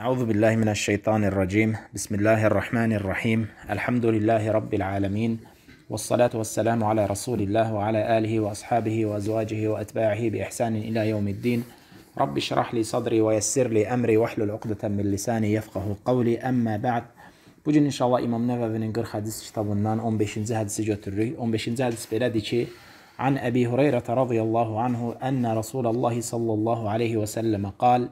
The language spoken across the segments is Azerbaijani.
أعوذ بالله من الشيطان الرجيم بسم الله الرحمن الرحيم الحمد لله رب العالمين والصلاة والسلام على رسول الله وعلى آله وأصحابه وأزواجه وأتباعه بإحسان إلى يوم الدين رب اشرح لي صدري ويسر لي أمري واحلل عقدة من لساني يفقه قولي أما بعد Bugün inşallah İmam Nəvəvinin 40 hədis kitabından 15-ci götürürük. 15-ci hədis ki, عن أبي هريرة رضي الله عنه أن رسول الله صلى الله عليه وسلم قال: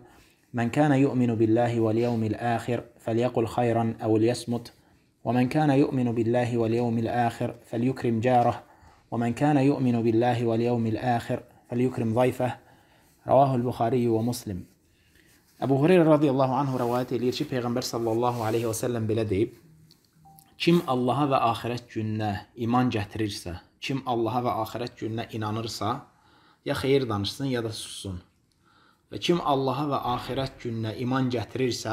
من كان يؤمن بالله واليوم الآخر فليقل خيرا أو ليصمت ومن كان يؤمن بالله واليوم الآخر فليكرم جاره ومن كان يؤمن بالله واليوم الآخر فليكرم ضيفه رواه البخاري ومسلم أبو هريرة رضي الله عنه رواتي ليرشي شي صلى الله عليه وسلم sallam belə deyib: الله Allaha və axirət إيمان iman gətirirsə, kim Allaha və axirət gününə inanırsa, ya خير danışsın, ya da Və kim Allaha və axirət gününə iman gətirirsə,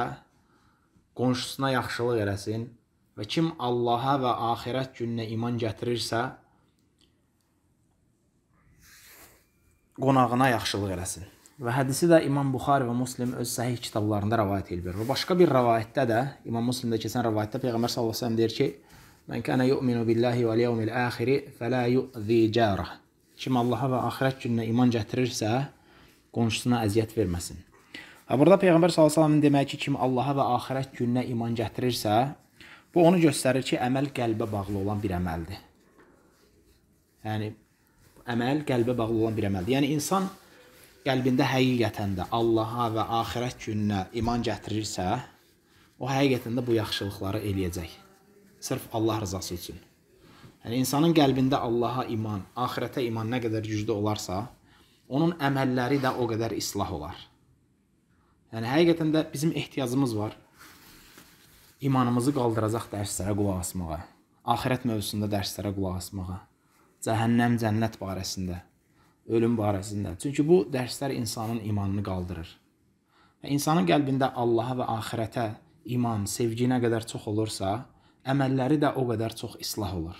qonşusuna yaxşılıq eləsin. Və kim Allaha və axirət gününə iman gətirirsə, qonağına yaxşılıq eləsin. Və hədisi də İmam Buxari və Muslim öz səhih kitablarında rivayet edir. Və başqa bir rivayətdə də İmam Müslimdə keçən rivayətdə Peyğəmbər sallallahu əleyhi və səlləm deyir ki: "Mən kana yu'minu billahi vel yevmil axir, fala yu'zi jarah." Kim Allaha və axirət gününə iman gətirirsə, qonşusuna əziyyət verməsin. Və burada Peyğəmbər s.ə.v-in deməyi kimi Allaha və axirət gününə iman gətirirsə, bu onu göstərir ki, əməl qəlbə bağlı olan bir əməldir. Yəni, əməl qəlbə bağlı olan bir əməldir. Yəni, insan qəlbində həqiqətən də Allaha və axirət gününə iman gətirirsə, o həqiqətən də bu yaxşılıqları eləyəcək. Sırf Allah rızası üçün. Yəni, insanın qəlbində Allaha iman, axirətə iman nə qədər güclü olarsa, onun əməlləri də o qədər islah olar. Yəni həqiqətən də bizim ehtiyacımız var imanımızı qaldıracaq dərslərə qulaq asmağa, axirət mövzusunda dərslərə qulaq asmağa, cəhənnəm, cənnət barəsində, ölüm barəsində. Çünki bu dərslər insanın imanını qaldırır. Və insanın qəlbində Allaha və axirətə iman, sevgi nə qədər çox olursa, əməlləri də o qədər çox islah olur.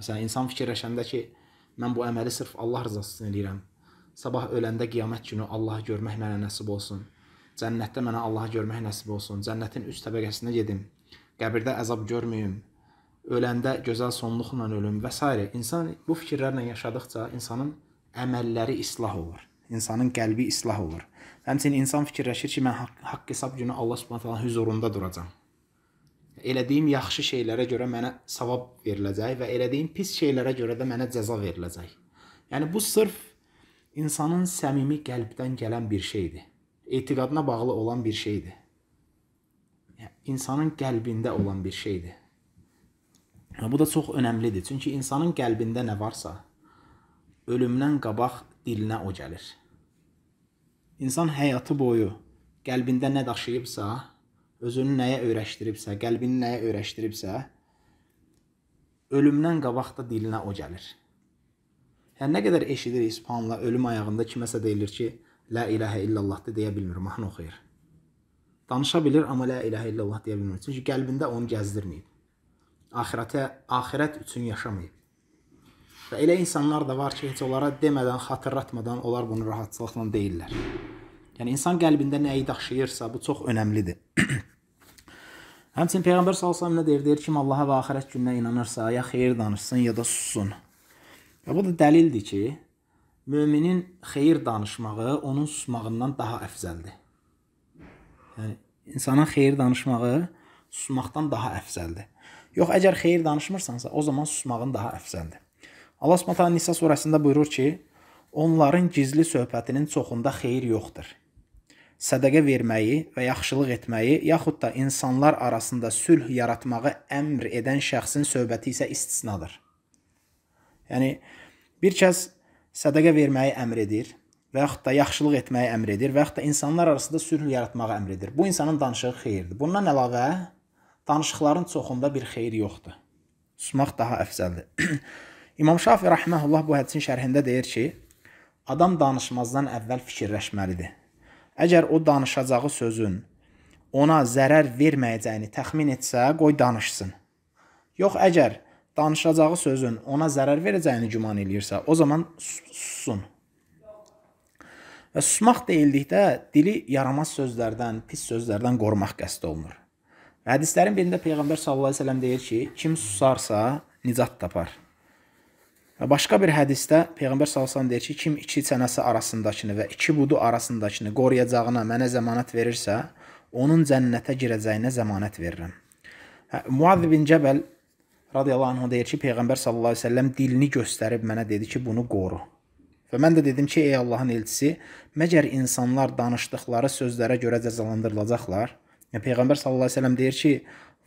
Məsələn, insan fikirləşəndə ki, mən bu əməli sırf Allah rızası üçün eləyirəm Sabah öləndə qiyamət günü Allahı görmək mənə nəsib olsun. Cənnətdə mənə Allahı görmək nəsib olsun. Cənnətin üst təbəqəsinə gedim. Qəbirdə əzab görməyim. Öləndə gözəl sonluqla ölüm və s. İnsan bu fikirlərlə yaşadıkca insanın əməlləri islah olur. İnsanın qəlbi islah olur. Həmçinin insan fikirləşir ki, mən haqq, haqq hesab günü Allah Subhanahu taala huzurunda duracağam. Elədiyim yaxşı şeylərə görə mənə savab veriləcək və elədiyim pis şeylərə görə də mənə cəza veriləcək. Yəni bu sırf insanın səmimi qəlbdən gələn bir şeydir. Etiqadına bağlı olan bir şeydir. İnsanın qəlbində olan bir şeydir. Bu da çox önəmlidir. Çünki insanın qəlbində nə varsa, ölümdən qabaq dilinə o gəlir. İnsan həyatı boyu qəlbində nə daşıyıbsa, özünü nəyə öyrəşdiribsə, qəlbini nəyə öyrəşdiribsə, ölümdən qabaq da dilinə o gəlir. Yəni nə qədər eşidir İspanla ölüm ayağında kiməsə deyilir ki, la ilahə illallah de, deyə bilmir, mahnı oxuyur. Danışa bilir, amma la ilahə illallah deyə bilmir. Çünki qəlbində onu gəzdirməyib. Axirətə, axirət üçün yaşamayıb. Və elə insanlar da var ki, heç onlara demədən, xatırlatmadan onlar bunu rahatçılıqla deyirlər. Yəni insan qəlbində nəyi daşıyırsa, bu çox önəmlidir. Həmçinin Peyğəmbər sallallahu əleyhi və səlləm nə deyir? Deyir kim Allaha və axirət gününə inanırsa, ya xeyir danışsın, ya da sussun. Və bu da dəlildir ki, möminin xeyir danışmağı onun susmağından daha əfzəldir. Yəni insana xeyir danışmağı susmaqdan daha əfzəldir. Yox, əgər xeyir danışmırsansa, o zaman susmağın daha əfzəldir. Allah Subhanahu Nisa surəsində buyurur ki, onların gizli söhbətinin çoxunda xeyir yoxdur. Sədaqə verməyi və yaxşılıq etməyi, yaxud da insanlar arasında sülh yaratmağı əmr edən şəxsin söhbəti isə istisnadır. Yəni, bir kəs sədəqə verməyi əmr edir və yaxud da yaxşılıq etməyi əmr edir və yaxud da insanlar arasında sülh yaratmağı əmr edir. Bu insanın danışığı xeyirdir. Bundan əlavə, danışıqların çoxunda bir xeyir yoxdur. Susmaq daha əfzəldir. İmam Şafi rəhməhullah bu hədisin şərhində deyir ki, adam danışmazdan əvvəl fikirləşməlidir. Əgər o danışacağı sözün ona zərər verməyəcəyini təxmin etsə, qoy danışsın. Yox, əgər danışacağı sözün ona zərər verəcəyini güman eləyirsə, o zaman sussun. Və susmaq deyildikdə dili yaramaz sözlərdən, pis sözlərdən qorumaq qəsd olunur. Və hədislərin birində Peyğəmbər sallallahu əleyhi və səlləm deyir ki, kim susarsa nicat tapar. Və başqa bir hədisdə Peyğəmbər sallallahu əleyhi və səlləm deyir ki, kim iki çənəsi arasındakını və iki budu arasındakını qoruyacağına mənə zəmanət verirsə, onun cənnətə girəcəyinə zəmanət verirəm. Hə, Muaz bin Cəbəl radiyallahu anh deyir ki, Peyğəmbər sallallahu əleyhi və səlləm dilini göstərib mənə dedi ki, bunu qoru. Və mən də dedim ki, ey Allahın elçisi, məgər insanlar danışdıqları sözlərə görə cəzalandırılacaqlar? Ya Peyğəmbər sallallahu əleyhi və səlləm deyir ki,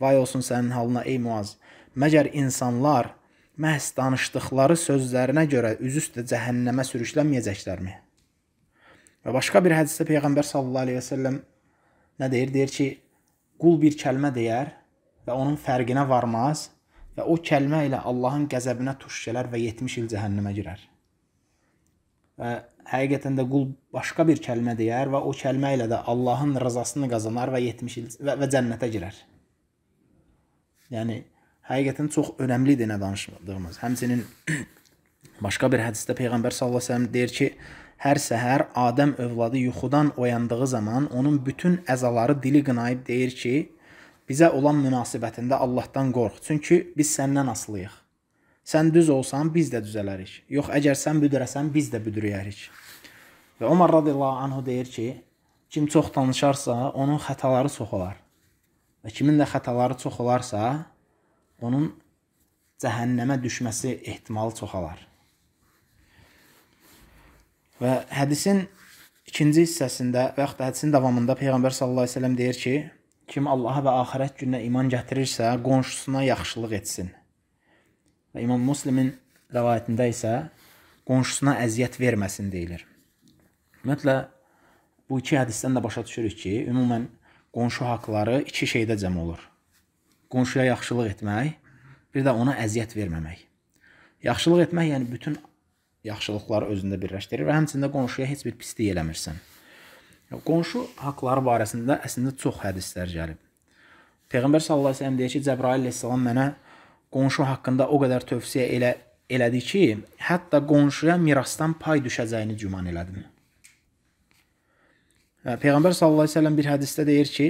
vay olsun sənin halına ey Muaz. Məgər insanlar məhz danışdıqları sözlərinə görə üz üstə cəhənnəmə sürüklənməyəcəklərmi? Və başqa bir hədisdə Peyğəmbər sallallahu əleyhi və səlləm nə deyir? Deyir ki, qul bir kəlmə deyər və onun fərqinə varmaz və o kəlmə ilə Allahın qəzəbinə tuş gələr və 70 il cəhənnəmə girər. Və həqiqətən də qul başqa bir kəlmə deyər və o kəlmə ilə də Allahın rızasını qazanar və 70 il və, və cənnətə girər. Yəni həqiqətən çox önəmlidir nə danışdığımız. Həmçinin başqa bir hədisdə peyğəmbər sallallahu əleyhi və səlləm deyir ki, hər səhər Adəm övladı yuxudan oyandığı zaman onun bütün əzaları dili qınayıb deyir ki, bizə olan münasibətində Allahdan qorx. Çünki biz səndən asılıyıq. Sən düz olsan, biz də düzələrik. Yox, əgər sən büdürəsən, biz də büdürəyərik. Və Ömər radiyallahu anhu deyir ki, kim çox danışarsa, onun xətaları çox olar. Və kimin də xətaları çox olarsa, onun cəhənnəmə düşməsi ehtimalı çoxalar. Və hədisin ikinci hissəsində və yaxud da hədisin davamında Peyğəmbər sallallahu əleyhi və səlləm deyir ki: kim Allaha və axirət gününə iman gətirirsə, qonşusuna yaxşılıq etsin. Və İmam Müslimin rivayətində isə qonşusuna əziyyət verməsin deyilir. Ümumiyyətlə bu iki hədisdən də başa düşürük ki, ümumən qonşu haqqları iki şeydə cəm olur. Qonşuya yaxşılıq etmək, bir də ona əziyyət verməmək. Yaxşılıq etmək yəni bütün yaxşılıqları özündə birləşdirir və həmçində qonşuya heç bir pislik eləmirsən. Qonşu haqları barəsində əslində çox hədislər gəlib. Peyğəmbər sallallahu əleyhi və səlləm deyir ki, Cəbrayil əleyhissalam mənə qonşu haqqında o qədər tövsiyə elə elədi ki, hətta qonşuya mirasdan pay düşəcəyini güman elədim. Və Peyğəmbər sallallahu əleyhi və səlləm bir hədisdə deyir ki,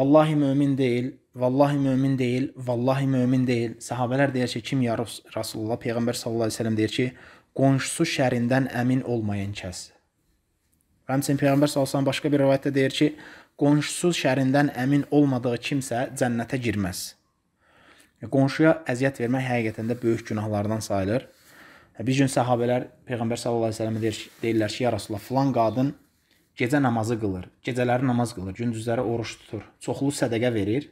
vallahi mömin deyil, vallahi mömin deyil, vallahi mömin deyil. Səhabələr deyir ki, kim ya Rasulullah? Peyğəmbər sallallahu əleyhi və səlləm deyir ki, qonşusu şərindən əmin olmayan kəsdir. Həmçinin Peyğəmbər sallallahu başqa bir rivayətdə deyir ki, qonşusuz şərindən əmin olmadığı kimsə cənnətə girməz. E, qonşuya əziyyət vermək həqiqətən də böyük günahlardan sayılır. E, bir gün səhabələr Peyğəmbər sallallahu əleyhi və deyir, deyirlər ki, ya Rasulullah, filan qadın gecə namazı qılır, gecələri namaz qılır, gündüzləri oruç tutur, çoxlu sədaqə verir,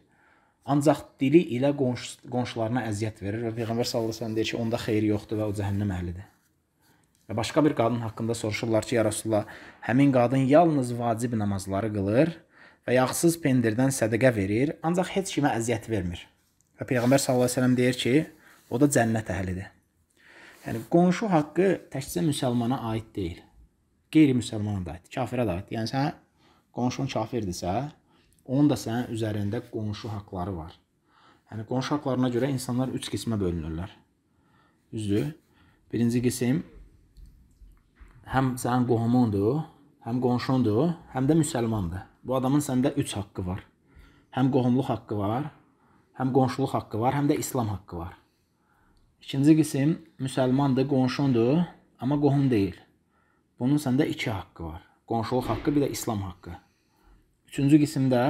ancaq dili ilə qonşu, qonşularına əziyyət verir və Peyğəmbər sallallahu əleyhi və səlləm deyir ki, onda xeyir yoxdur və o cəhənnəm əhlidir. Və başqa bir qadın haqqında soruşurlar ki, ya Rasulullah, həmin qadın yalnız vacib namazları qılır və yağsız pendirdən sədəqə verir, ancaq heç kimə əziyyət vermir. Və Peyğəmbər sallallahu əleyhi və səlləm deyir ki, o da cənnət əhlidir. Yəni qonşu haqqı təkcə müsəlmana aid deyil. Qeyri-müsəlmana da aid, kafirə də aid. Yəni sən qonşun kafirdirsə, onun da sənin üzərində qonşu haqqları var. Yəni qonşu haqqlarına görə insanlar 3 qismə bölünürlər. Düzdür? Birinci qism həm sənin qohumundur, həm qonşundur, həm də müsəlmandır. Bu adamın səndə 3 haqqı var. Həm qohumluq haqqı var, həm qonşuluq haqqı var, həm də İslam haqqı var. İkinci qism müsəlmandır, qonşundur, amma qohum deyil. Bunun səndə 2 haqqı var. Qonşuluq haqqı, bir də İslam haqqı. Üçüncü qismdə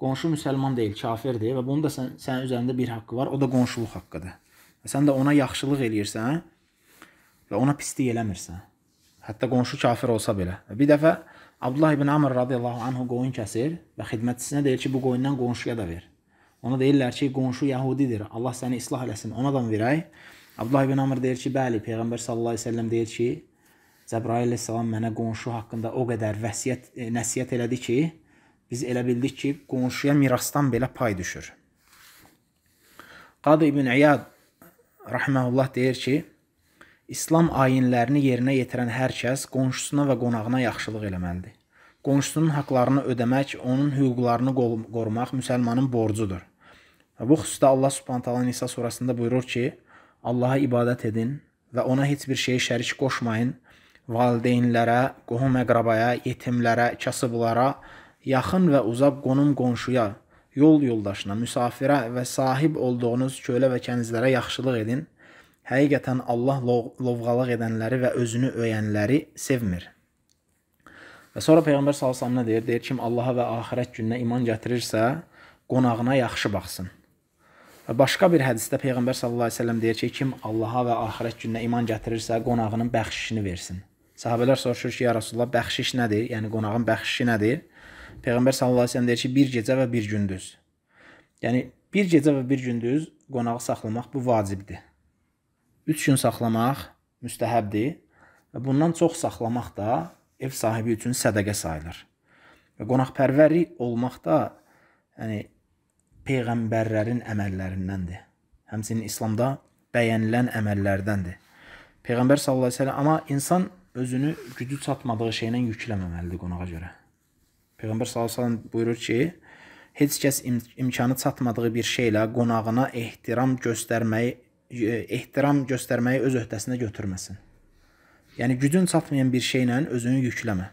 qonşu müsəlman deyil, kafirdir və bunun da sən, sənin üzərində bir haqqı var, o da qonşuluq haqqıdır. Və sən də ona yaxşılıq eləyirsən və ona pislik eləmirsən. Hətta qonşu kafir olsa belə. Bir dəfə Abdullah ibn Amr radiyallahu anhu qoyun kəsir və xidmətçisinə deyir ki, bu qoyundan qonşuya da ver. Ona deyirlər ki, qonşu yahudidir. Allah səni islah eləsin. Ona da verək? Abdullah ibn Amr deyir ki, bəli, peyğəmbər sallallahu əleyhi və səlləm deyir ki, Cəbrayil əleyhissalam mənə qonşu haqqında o qədər vəsiyyət e, nəsihət elədi ki, biz elə bildik ki, qonşuya mirasdan belə pay düşür. Qadı ibn İyad rahmehullah deyir ki, İslam ayinlərini yerinə yetirən hər kəs qonşusuna və qonağına yaxşılıq eləməlidir. Qonşusunun haqqlarını ödəmək, onun hüquqlarını qorumaq müsəlmanın borcudur. Və bu xüsusda Allah Subhanahu taala Nisa surəsində buyurur ki: Allaha ibadət edin və ona heç bir şeyi şərik qoşmayın. Valideynlərə, qohum-əqrabaya, yetimlərə, kasıblara, yaxın və uzaq qonum-qonşuya, yol yoldaşına, müsafirə və sahib olduğunuz kölə və kənizlərə yaxşılıq edin Həqiqətən Allah lov lovğalıq edənləri və özünü öyənləri sevmir. Və sonra Peyğəmbər sallallahu nə deyir? Deyir kim Allaha və axirət gününə iman gətirirsə, qonağına yaxşı baxsın. Və başqa bir hədisdə Peyğəmbər sallallahu əleyhi və səlləm deyir ki, kim Allaha və axirət gününə iman gətirirsə, qonağının bəxşişini versin. Sahabelər soruşur ki, ya Rasulullah, bəxşiş nədir? Yəni qonağın bəxşişi nədir? Peyğəmbər sallallahu əleyhi və səlləm deyir ki, bir gecə və bir gündüz. Yəni bir gecə və bir gündüz qonağı saxlamaq bu vacibdir. 3 gün saxlamaq müstəhəbdir və bundan çox saxlamaq da ev sahibi üçün sədaqə sayılır. Və qonaqpərvərlik olmaq da yəni peyğəmbərlərin əməllərindəndir. Həmçinin İslamda bəyənilən əməllərdəndir. Peyğəmbər sallallahu əleyhi və səlləm amma insan özünü gücü çatmadığı şeylə yükləməməlidir qonağa görə. Peyğəmbər sallallahu əleyhi və səlləm buyurur ki, heç kəs im imkanı çatmadığı bir şeylə qonağına ehtiram göstərməyi E, ehtiram göstərməyi öz öhdəsinə götürməsin. Yəni gücün çatmayan bir şeylə özünü yükləmə.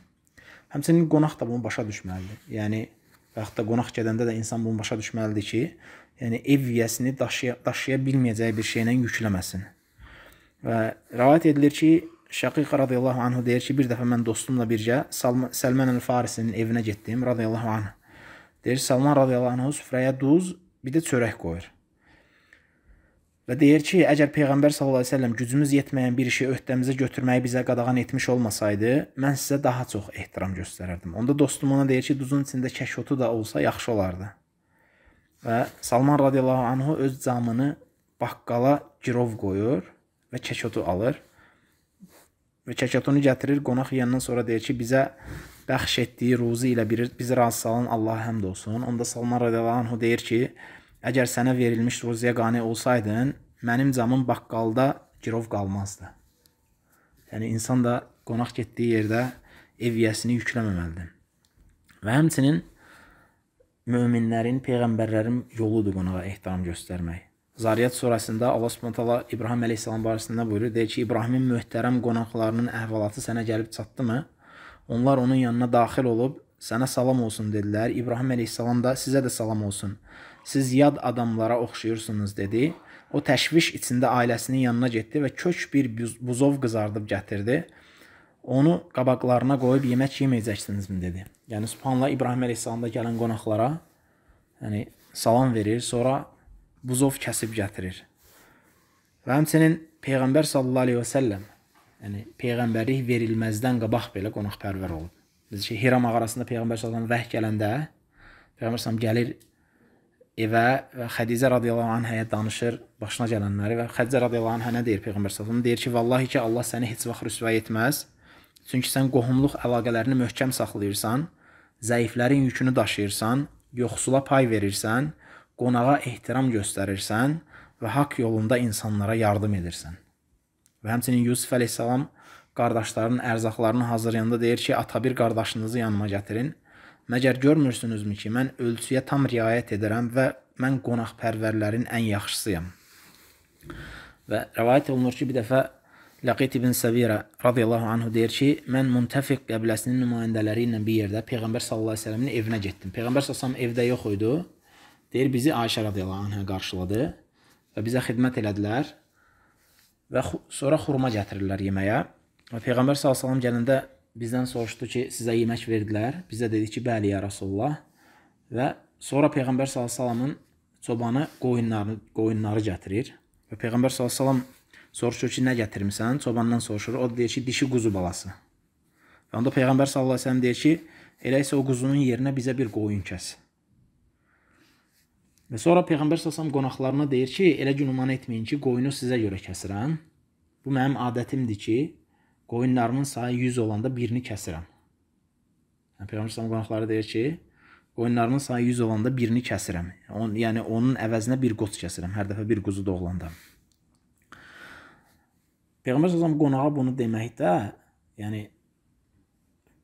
Həmçinin qonaq da bunu başa düşməlidir. Yəni və hətta qonaq gələndə də insan bunu başa düşməlidir ki, yəni ev yiyəsini daşıya, daşıya bilməyəcəyi bir şeylə yükləməsin. Və rivayet edilir ki, Şaqiq radiyallahu anhu deyir ki, bir dəfə mən dostumla birgə Səlman el-Farisinin evinə getdim, radiyallahu anh. Deyir, Salman radiyallahu anhu süfrəyə duz, bir də çörək qoyur. Və deyir ki, əgər Peyğəmbər sallallahu əleyhi və səlləm gücümüz yetməyən bir işi öhdəmizə götürməyi bizə qadağan etmiş olmasaydı, mən sizə daha çox ehtiram göstərərdim. Onda dostum ona deyir ki, duzun içində kəşotu da olsa yaxşı olardı. Və Salman radiyallahu anhu öz camını baqqala girov qoyur və kəşotu alır. Və kəşotunu gətirir, qonaq yeyindən sonra deyir ki, bizə bəxş etdiyi ruzi ilə bir, bizi razı salan Allaha həmd olsun. Onda Salman radiyallahu anhu deyir ki, Əgər sənə verilmiş ruziyə qane olsaydın, mənim camım baqqalda girov qalmazdı. Yəni insan da qonaq getdiyi yerdə ev yiyəsini yükləməməlidir. Və həmçinin möminlərin, peyğəmbərlərin yoludur qonağa ehtiram göstərmək. Zariyyət surəsində Allah Subhanahu taala İbrahim əleyhissalam barəsində buyurur, deyir ki, İbrahimin möhtərəm qonaqlarının əhvalatı sənə gəlib çatdımı? Onlar onun yanına daxil olub sənə salam olsun dedilər. İbrahim əleyhissalam da sizə də salam olsun siz yad adamlara oxşayırsınız dedi. O təşviş içində ailəsinin yanına getdi və kök bir buzov qızardıb gətirdi. Onu qabaqlarına qoyub yemək yeməyəcəksinizmi dedi. Yəni subhanallah İbrahim əleyhissalam da gələn qonaqlara yəni salam verir, sonra buzov kəsib gətirir. Və həmçinin peyğəmbər sallallahu əleyhi və səlləm yəni peyğəmbərlik verilməzdən qabaq belə qonaqpərvər olub. Biz şey Hira mağarasında peyğəmbər sallallahu əleyhi və səlləm vəh gələndə peyğəmbər sallallahu gəlir evə və Xədicə radiyallahu anhaya danışır başına gələnləri və Xədicə radiyallahu anha nə deyir Peyğəmbər sallallahu deyir ki, vallahi ki Allah səni heç vaxt rüsvay etməz. Çünki sən qohumluq əlaqələrini möhkəm saxlayırsan, zəiflərin yükünü daşıyırsan, yoxsula pay verirsən, qonağa ehtiram göstərirsən və haqq yolunda insanlara yardım edirsən. Və həmçinin Yusuf əleyhissalam qardaşlarının ərzaqlarını hazırlayanda deyir ki, ata bir qardaşınızı yanıma gətirin Məgər görmürsünüzmü ki, mən ölçüyə tam riayət edirəm və mən qonaqpərvərlərin ən yaxşısıyam. Və rivayət olunur ki, bir dəfə Laqit ibn Səbirə radiyallahu anhu deyir ki, mən Muntafiq qəbiləsinin nümayəndələri ilə bir yerdə Peyğəmbər sallallahu əleyhi və səlləmin evinə getdim. Peyğəmbər sallallahu əleyhi evdə yox idi. Deyir bizi Ayşə radiyallahu anha qarşıladı və bizə xidmət elədilər və sonra xurma gətirirlər yeməyə. Və Peyğəmbər sallallahu əleyhi və səlləm gələndə bizdən soruşdu ki, sizə yemək verdilər? Biz də dedik ki, bəli ya Rasulullah. Və sonra peyğəmbər sallallamın çobanı qoyunlarını qoyunları gətirir. Və peyğəmbər sallallam soruşur ki, nə gətirmisən? Çobandan soruşur. O deyir ki, dişi quzu balası. Və onda peyğəmbər sallallahu əleyhi və səlləm deyir ki, elə isə o quzunun yerinə bizə bir qoyun kəs. Və sonra peyğəmbər sallallahu qonaqlarına deyir ki, elə günuman etməyin ki, qoyunu sizə görə kəsirəm. Bu mənim adətimdir ki, qoyunlarımın sayı 100 olanda birini kəsirəm. Yəni, Peyğəmbər sallallahu qonaqları deyir ki, qoyunlarımın sayı 100 olanda birini kəsirəm. On, yəni onun əvəzinə bir qoç kəsirəm. Hər dəfə bir quzu doğulanda. Peyğəmbər sallallahu qonağa bunu deməkdə, yəni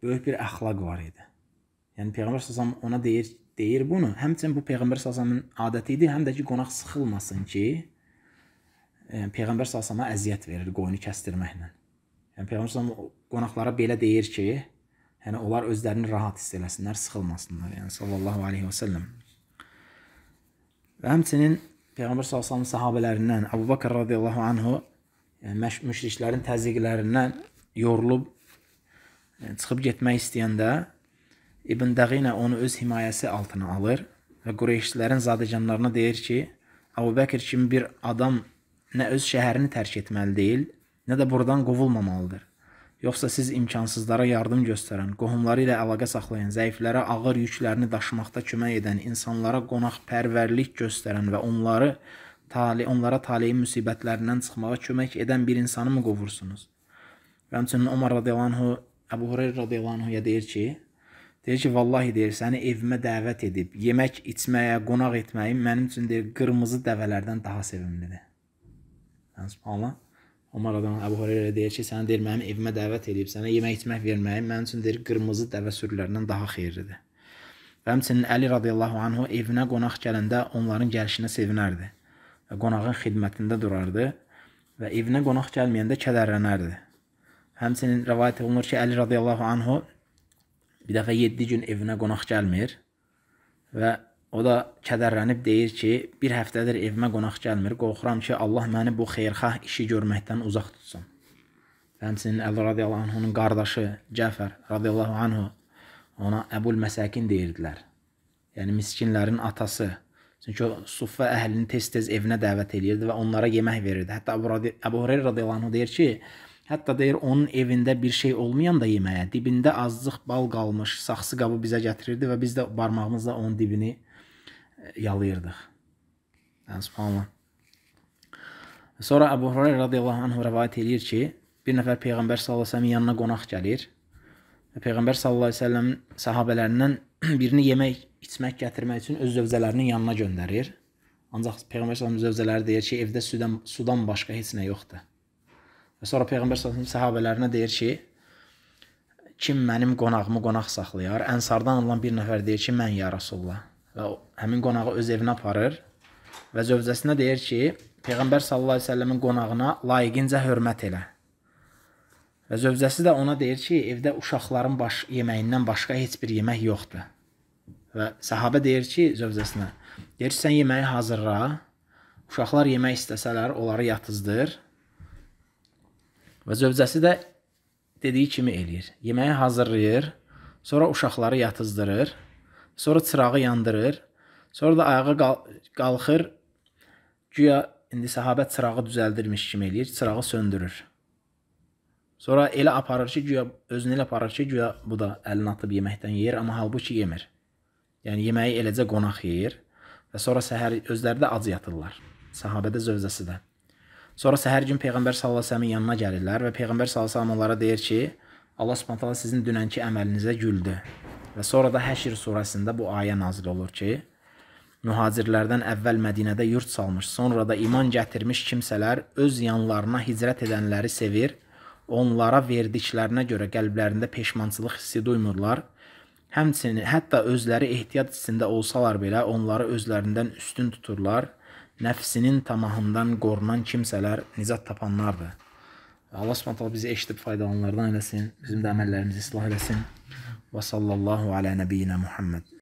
böyük bir əxlaq var idi. Yəni Peyğəmbər sallallahu ona deyir, deyir bunu. Həmçinin bu Peyğəmbər sallallahu adəti idi, həm də ki qonaq sıxılmasın ki, e, Peyğəmbər sallallahu əziyyət verir qoyunu kəsdirməklə. Yəni Peyğəmbər qonaqlara belə deyir ki, yəni onlar özlərini rahat hiss eləsinlər, sıxılmasınlar. Yəni sallallahu alayhi və sallam. Və həmçinin Peyğəmbər sallallahu əleyhi və səlləm səhabələrindən Əbu Bəkr rəziyallahu anhu yəni müşriklərin təzyiqlərindən yorulub yəni, çıxıb getmək istəyəndə İbn Dəğinə onu öz himayəsi altına alır və Qureyşlilərin zadəganlarına deyir ki, Əbu Bəkr kimi bir adam nə öz şəhərini tərk etməli deyil, nə də buradan qovulmamalıdır. Yoxsa siz imkansızlara yardım göstərən, qohumları ilə əlaqə saxlayan, zəiflərə ağır yüklərini daşımaqda kömək edən, insanlara qonaqpərvərlik göstərən və onları tali, onlara taleyin müsibətlərindən çıxmağa kömək edən bir insanı mı qovursunuz? Və həmçinin Omar radiyallahu, Əbu Hureyra radiyallahu deyir ki, deyir ki, vallahi deyir, səni evimə dəvət edib, yemək içməyə, qonaq etməyi mənim üçün deyir, qırmızı dəvələrdən daha sevimlidir. Yəni, subhanallah. Umar adam Əbu Hüreyrə deyir ki, səni deyir mənim evimə dəvət eləyib, sənə yemək içmək verməyi mənim üçün deyir qırmızı dəvə sürülərindən daha xeyirlidir. Və həmçinin Əli radiyallahu anhu evinə qonaq gələndə onların gəlişinə sevinərdi və qonağın xidmətində durardı və evinə qonaq gəlməyəndə kədərlənərdi. Həmçinin rivayet olunur ki, Əli radiyallahu anhu bir dəfə 7 gün evinə qonaq gəlmir və O da kədərlənib deyir ki, bir həftədir evimə qonaq gəlmir. Qorxuram ki, Allah məni bu xeyirxah işi görməkdən uzaq tutsun. Həmçinin Əli radiyallahu anhunun qardaşı Cəfər radiyallahu anhu ona Əbul Məsəkin deyirdilər. Yəni miskinlərin atası. Çünki o suffə əhlini tez-tez evinə dəvət eləyirdi və onlara yemək verirdi. Hətta Əbu Hüreyra radiyallahu anhu deyir ki, Hətta deyir onun evində bir şey olmayanda yeməyə, dibində azlıq bal qalmış saxsı qabı bizə gətirirdi və biz də barmağımızla onun dibini yalayırdıq. Yəni, subhanallah. Sonra Əbu Hurayra radiyallahu anh rəvayət eləyir ki, bir nəfər Peyğəmbər sallallahu əleyhi və səlləm yanına qonaq gəlir. Peyğəmbər sallallahu əleyhi və səlləmin sahabelərindən birini yemək, içmək gətirmək üçün öz zövcələrinin yanına göndərir. Ancaq Peyğəmbər sallallahu zövcələri deyir ki, evdə sudan, sudan başqa heç nə yoxdur. Və sonra Peyğəmbər sallallahu sahabələrinə deyir ki, kim mənim qonağımı qonaq saxlayar? Ənsardan olan bir nəfər deyir ki, mən ya Rasulullah və həmin qonağı öz evinə aparır və zövcəsinə deyir ki, Peyğəmbər sallallahu əleyhi və səlləmin qonağına layiqincə hörmət elə. Və zövcəsi də ona deyir ki, evdə uşaqların baş yeməyindən başqa heç bir yemək yoxdur. Və səhabə deyir ki, zövcəsinə, deyir ki, sən yeməyi hazırla, uşaqlar yemək istəsələr onları yatızdır. Və zövcəsi də dediyi kimi eləyir. Yeməyi hazırlayır, sonra uşaqları yatızdırır. Sonra çırağı yandırır. Sonra da ayağa qal qalxır. Güya indi səhabə çırağı düzəldirmiş kimi eləyir, çırağı söndürür. Sonra elə aparır ki, güya özünü elə aparır ki, güya bu da əlini atıb yeməkdən yeyir, amma halbuki yemir. Yəni yeməyi eləcə qonaq yeyir və sonra səhər özləri də ac yatırlar. Səhabədə zövcəsi də. Sonra səhər gün peyğəmbər sallallahu əleyhi və səlləm yanına gəlirlər və peyğəmbər sallallahu əleyhi və səlləm onlara deyir ki, Allah Subhanahu sizin dünənki əməlinizə güldü. Və sonra da Həşr surəsində bu ayə nazil olur ki, mühacirlərdən əvvəl Mədinədə yurd salmış, sonra da iman gətirmiş kimsələr öz yanlarına hicrət edənləri sevir, onlara verdiklərinə görə qəlblərində peşmançılıq hissi duymurlar. Həmçinin hətta özləri ehtiyat hissində olsalar belə onları özlərindən üstün tuturlar. Nəfsinin tamahından qorunan kimsələr nicat tapanlardır. Allah Subhanahu bizi eşidib faydalananlardan eləsin, bizim də əməllərimizi islah eləsin. وصلى الله على نبينا محمد